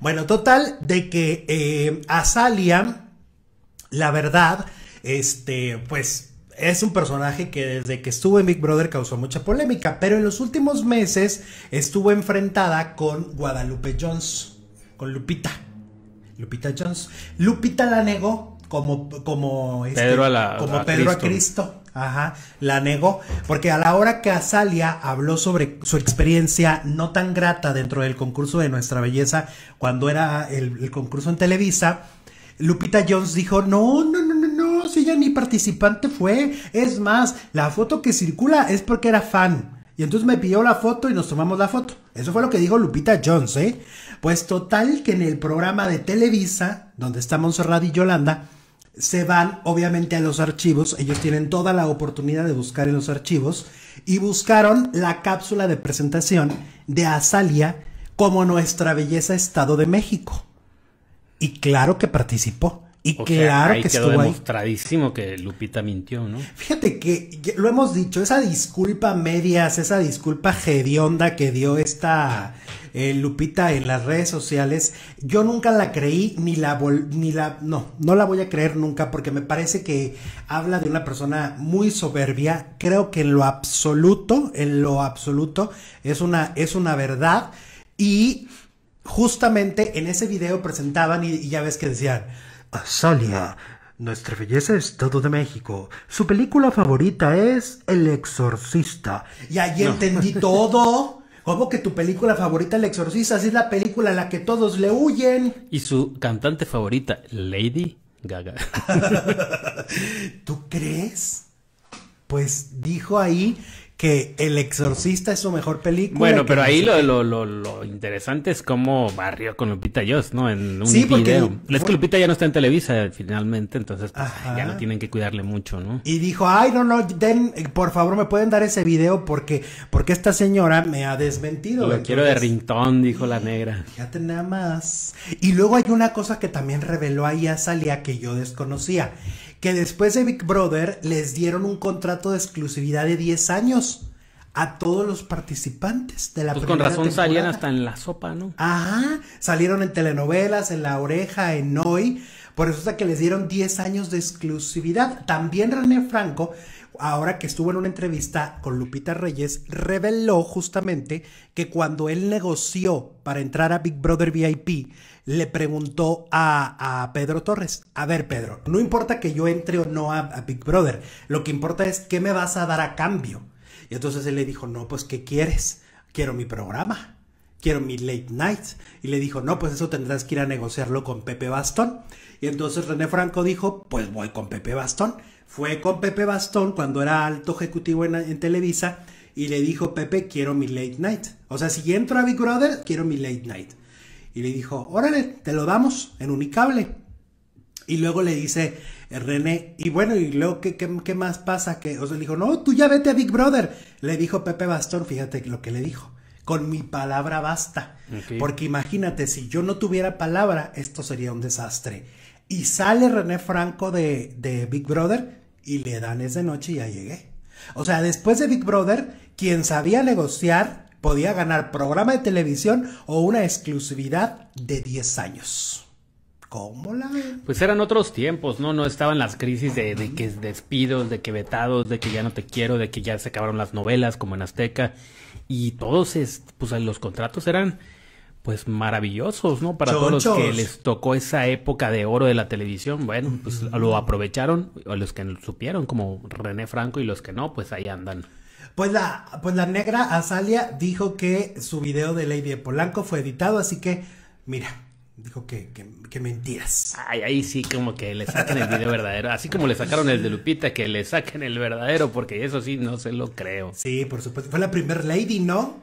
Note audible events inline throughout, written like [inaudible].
Bueno, total, de que eh, Azalia, la verdad, este, pues es un personaje que desde que estuvo en Big Brother causó mucha polémica, pero en los últimos meses estuvo enfrentada con Guadalupe Jones, con Lupita. Lupita Jones. Lupita la negó como, como, este, Pedro, a, como Cristo. a Cristo. Ajá, la negó, porque a la hora que Azalia habló sobre su experiencia no tan grata dentro del concurso de Nuestra Belleza, cuando era el, concurso en Televisa, Lupita Jones dijo, no, no, no, no, no, si ella ni participante fue, es más, la foto que circula es porque era fan. Y entonces me pidió la foto y nos tomamos la foto. Eso fue lo que dijo Lupita Jones, ¿eh? Pues total que en el programa de Televisa, donde está Monserrat y Yolanda, se van obviamente a los archivos, ellos tienen toda la oportunidad de buscar en los archivos y buscaron la cápsula de presentación de Azalia como nuestra belleza Estado de México. Y claro que participó. Y claro que quedó estuvo demostradísimo que Lupita mintió, ¿no? Fíjate que lo hemos dicho, esa disculpa medias, esa disculpa hedionda que dio esta eh, Lupita en las redes sociales, yo nunca la creí ni la ni la no, no la voy a creer nunca porque me parece que habla de una persona muy soberbia. Creo que en lo absoluto, en lo absoluto es una es una verdad y justamente en ese video presentaban y, ya ves que decían Salia, nuestra belleza es todo de México. Su película favorita es El Exorcista. Y ahí entendí todo. [laughs] ¿Cómo que tu película favorita, El Exorcista, es la película a la que todos le huyen? Y su cantante favorita, Lady Gaga. [laughs] ¿Tú crees? Pues dijo ahí que El Exorcista es su mejor película. Bueno, pero ahí lo, lo, lo, interesante es cómo barrió con Lupita Joss, ¿no? En un sí, video. Porque... Es que Lupita ya no está en Televisa eh, finalmente, entonces pues, ya no tienen que cuidarle mucho, ¿no? Y dijo, ay, no, no, den, eh, por favor, me pueden dar ese video porque, porque esta señora me ha desmentido. Lo quiero de rintón, dijo la negra. Fíjate nada más. Y luego hay una cosa que también reveló ahí a Salia que yo desconocía que después de Big Brother les dieron un contrato de exclusividad de 10 años a todos los participantes de la pues primera con razón salían hasta en la sopa, ¿no? Ajá, salieron en telenovelas, en La Oreja, en Hoy, por eso es que les dieron 10 años de exclusividad. También René Franco, ahora que estuvo en una entrevista con Lupita Reyes, reveló justamente que cuando él negoció para entrar a Big Brother VIP, le preguntó a, Pedro Torres, a ver Pedro, no importa que yo entre o no a, Big Brother, lo que importa es qué me vas a dar a cambio. Y entonces él le dijo, no, pues ¿qué quieres? Quiero mi programa, quiero mi late night. Y le dijo, no, pues eso tendrás que ir a negociarlo con Pepe Bastón. Y entonces René Franco dijo, pues voy con Pepe Bastón. Fue con Pepe Bastón cuando era alto ejecutivo en Televisa y le dijo, Pepe, quiero mi late night. O sea, si entro a Big Brother, quiero mi late night y le dijo, órale, te lo damos en unicable. Y luego le dice eh, René, y bueno, y luego, ¿qué, qué, más pasa? Que, o sea, le dijo, no, tú ya vete a Big Brother. Le dijo Pepe Bastón, fíjate lo que le dijo. Con mi palabra basta. Porque imagínate, si yo no tuviera palabra, esto sería un desastre. Y sale René Franco de, de Big Brother y le dan esa noche y ya llegué. O sea, después de Big Brother, quien sabía negociar, podía ganar programa de televisión o una exclusividad de 10 años. ¿Cómo la Pues eran otros tiempos, ¿no? No estaban las crisis de, de, que despidos, de que vetados, de que ya no te quiero, de que ya se acabaron las novelas como en Azteca. Y todos, es, pues los contratos eran pues maravillosos, ¿no? Para todos los que les tocó esa época de oro de la televisión, bueno, pues lo aprovecharon, o los que supieron, como René Franco, y los que no, pues ahí andan. Pues la, pues la negra Azalia dijo que su video de Lady de Polanco fue editado, así que, mira, dijo que, mentiras. Ay, ahí sí, como que le saquen el video verdadero. Así como le sacaron el de Lupita, que le saquen el verdadero, porque eso sí no se lo creo. Sí, por supuesto. Fue la primer lady, ¿no?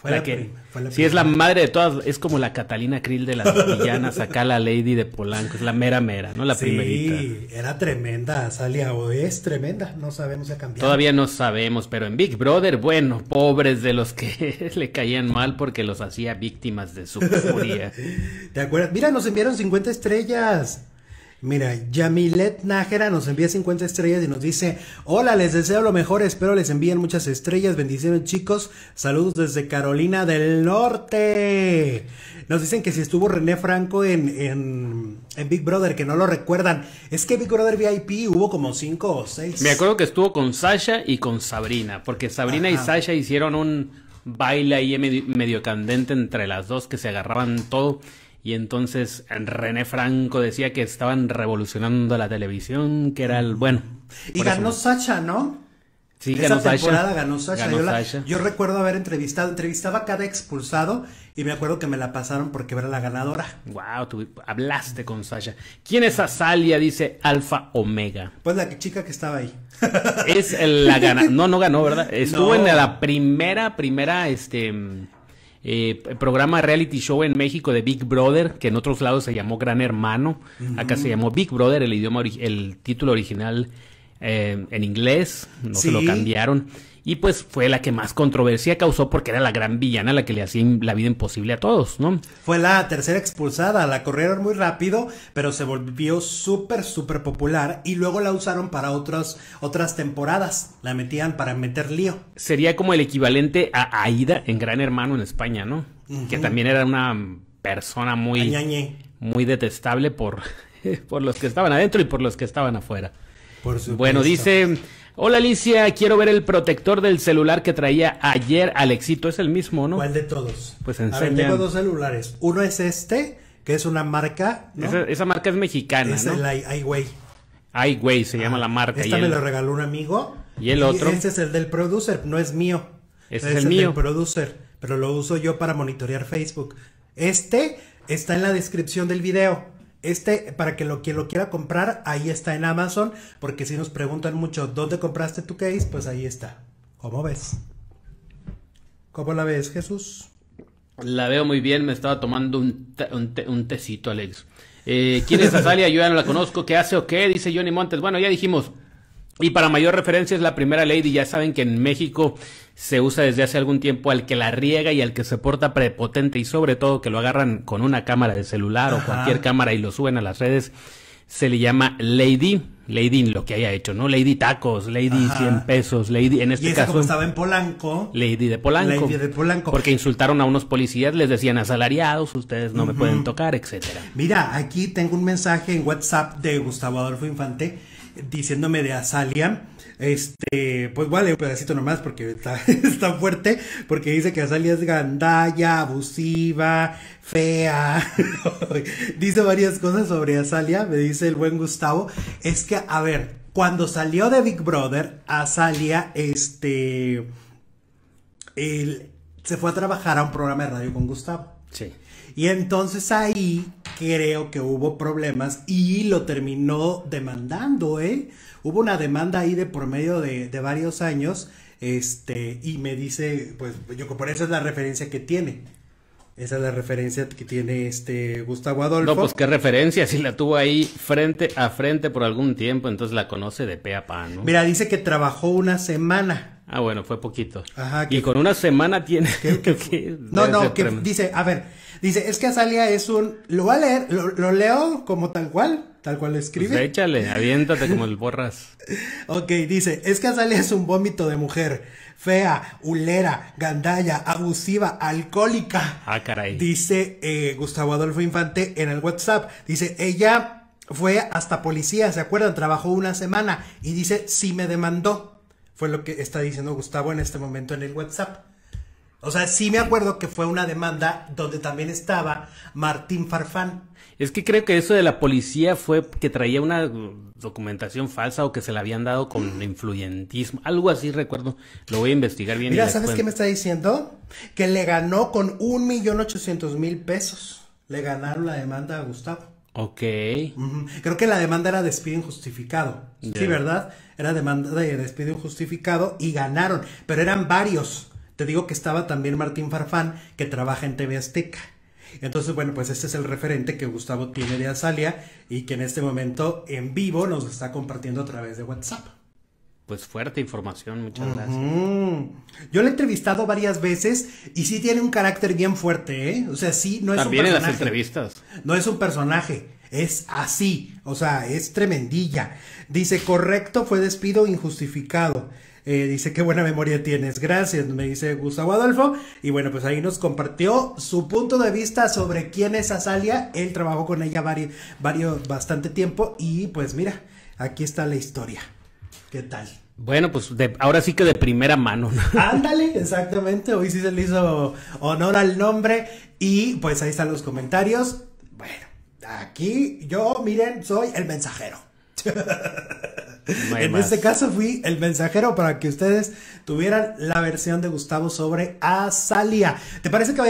Fue la, que, sí, es la madre de todas, es como la Catalina Krill de las villanas, acá la Lady de Polanco, es la mera mera, ¿no? La primerita. Sí, era tremenda, Salia, o es tremenda, no sabemos si ha Todavía no sabemos, pero en Big Brother, bueno, pobres de los que [laughs] le caían mal porque los hacía víctimas de su furia. [laughs] ¿Te acuerdas? Mira, nos enviaron 50 estrellas Mira, Yamilet Nájera nos envía 50 estrellas y nos dice, hola, les deseo lo mejor, espero les envíen muchas estrellas, bendiciones chicos, saludos desde Carolina del Norte. Nos dicen que si estuvo René Franco en, Big Brother, que no lo recuerdan, es que Big Brother VIP hubo como 5 o 6. Me acuerdo que estuvo con Sasha y con Sabrina, porque Sabrina y Sasha hicieron un baile ahí medio candente entre las dos que se agarraban todo y entonces René Franco decía que estaban revolucionando la televisión, que era el bueno. Y ganó Sasha, ¿no? Sí, Esa ganó temporada ganó, Sasha. ganó yo yo, recuerdo haber entrevistado, entrevistaba a cada expulsado y me acuerdo que me la pasaron porque era la ganadora. Wow, tú hablaste con Sasha. ¿Quién es Azalia? Dice Alfa Omega. Pues la chica que estaba ahí. Es la ganadora. No, no ganó, ¿verdad? [laughs] Estuvo en la primera, primera, este eh, programa reality show en México de Big Brother, que en otros lados se llamó Gran Hermano, acá se llamó Big Brother, el idioma, el título original eh, en inglés, no se lo cambiaron. Y pues fue la que más controversia causó porque era la gran villana la que le hacía la vida imposible a todos, ¿no? Fue la tercera expulsada, la corrieron muy rápido, pero se volvió súper, súper popular y luego la usaron para otras, otras temporadas, la metían para meter lío. Sería como el equivalente a Aida en Gran Hermano en España, ¿no? Que también era una persona muy, muy detestable por, [laughs] por los que estaban adentro y por los que estaban afuera bueno, dice, hola Alicia, quiero ver el protector del celular que traía ayer Alexito, es el mismo, ¿no? ¿Cuál de todos? Pues en A tengo dos celulares, uno es este, que es una marca, esa, marca es mexicana, es ¿no? Es el iWay. iWay se llama ah, la marca. Esta me lo regaló un amigo. Y el otro. este es el del producer, no es mío. Este es, es el, mío. Del producer, pero lo uso yo para monitorear Facebook. Este está en la descripción del video. Este, para que lo, quien lo quiera comprar, ahí está en Amazon, porque si nos preguntan mucho, ¿dónde compraste tu case? Pues ahí está. ¿Cómo ves? ¿Cómo la ves, Jesús? La veo muy bien, me estaba tomando un, tecito, Alex. Eh, ¿Quién es Azalia? Yo ya no la conozco. ¿Qué hace o qué? Dice Johnny Montes. Bueno, ya dijimos, y para mayor referencia es la primera lady. Ya saben que en México se usa desde hace algún tiempo al que la riega y al que se porta prepotente y sobre todo que lo agarran con una cámara de celular o cualquier cámara y lo suben a las redes. Se le llama lady, lady lo que haya hecho, ¿no? Lady tacos, lady cien 100 pesos, lady en este y caso. Como estaba en Polanco. Lady de Polanco. Lady de Polanco. Porque insultaron a unos policías, les decían asalariados, ustedes no me pueden tocar, etcétera. Mira, aquí tengo un mensaje en WhatsApp de Gustavo Adolfo Infante diciéndome de Azalia. Este, pues vale, un pedacito nomás porque está, [laughs] fuerte, porque dice que Azalia es gandalla, abusiva, fea. [laughs] dice varias cosas sobre Azalia, me dice el buen Gustavo. Es que, a ver, cuando salió de Big Brother, Azalia, este, él se fue a trabajar a un programa de radio con Gustavo. Sí. Y entonces ahí creo que hubo problemas y lo terminó demandando, ¿eh? Hubo una demanda ahí de por medio de, varios años, este, y me dice, pues yo por esa es la referencia que tiene. Esa es la referencia que tiene este Gustavo Adolfo. No, pues qué referencia, si la tuvo ahí frente a frente por algún tiempo, entonces la conoce de pe a pa, ¿no? Mira, dice que trabajó una semana. Ah, bueno, fue poquito. Ajá. y con una semana tiene... [laughs] no, no, que dice, a ver, Dice, es que Azalia es un... Lo voy a leer, lo, leo como tal cual, tal cual lo escribe. Pues échale, aviéntate como el borras. [laughs] ok, dice, es que Azalia es un vómito de mujer. Fea, hulera, gandalla, abusiva, alcohólica. Ah, caray. Dice eh, Gustavo Adolfo Infante en el WhatsApp. Dice, ella fue hasta policía, ¿se acuerdan? Trabajó una semana y dice, sí me demandó. Fue lo que está diciendo Gustavo en este momento en el WhatsApp. O sea, sí me acuerdo que fue una demanda donde también estaba Martín Farfán. Es que creo que eso de la policía fue que traía una documentación falsa o que se la habían dado con mm. influyentismo, algo así recuerdo. Lo voy a investigar bien. Mira, ¿sabes qué me está diciendo? Que le ganó con un millón ochocientos mil pesos. Le ganaron la demanda a Gustavo. Ok. Creo que la demanda era despido injustificado. Sí, ¿verdad? Era demanda de despido injustificado y ganaron, pero eran varios. Te digo que estaba también Martín Farfán, que trabaja en TV Azteca. Entonces, bueno, pues este es el referente que Gustavo tiene de Azalia y que en este momento en vivo nos está compartiendo a través de WhatsApp. Pues fuerte información, muchas gracias. Yo lo he entrevistado varias veces y sí tiene un carácter bien fuerte, ¿eh? O sea, sí, no es un personaje. en las entrevistas. No es un personaje. Es así, o sea, es tremendilla. Dice, correcto, fue despido injustificado. Eh, dice, qué buena memoria tienes, gracias, me dice Gustavo Adolfo. Y bueno, pues ahí nos compartió su punto de vista sobre quién es Azalia. Él trabajó con ella varios, bastante tiempo y pues mira, aquí está la historia. ¿Qué tal? Bueno, pues ahora sí que de primera mano. [laughs] Ándale, exactamente. Hoy sí se le hizo honor al nombre. Y pues ahí están los comentarios. Bueno, Aquí yo, miren, soy el mensajero. en este caso fui el mensajero para que ustedes tuvieran la versión de Gustavo sobre Azalia. ¿Te parece que vaya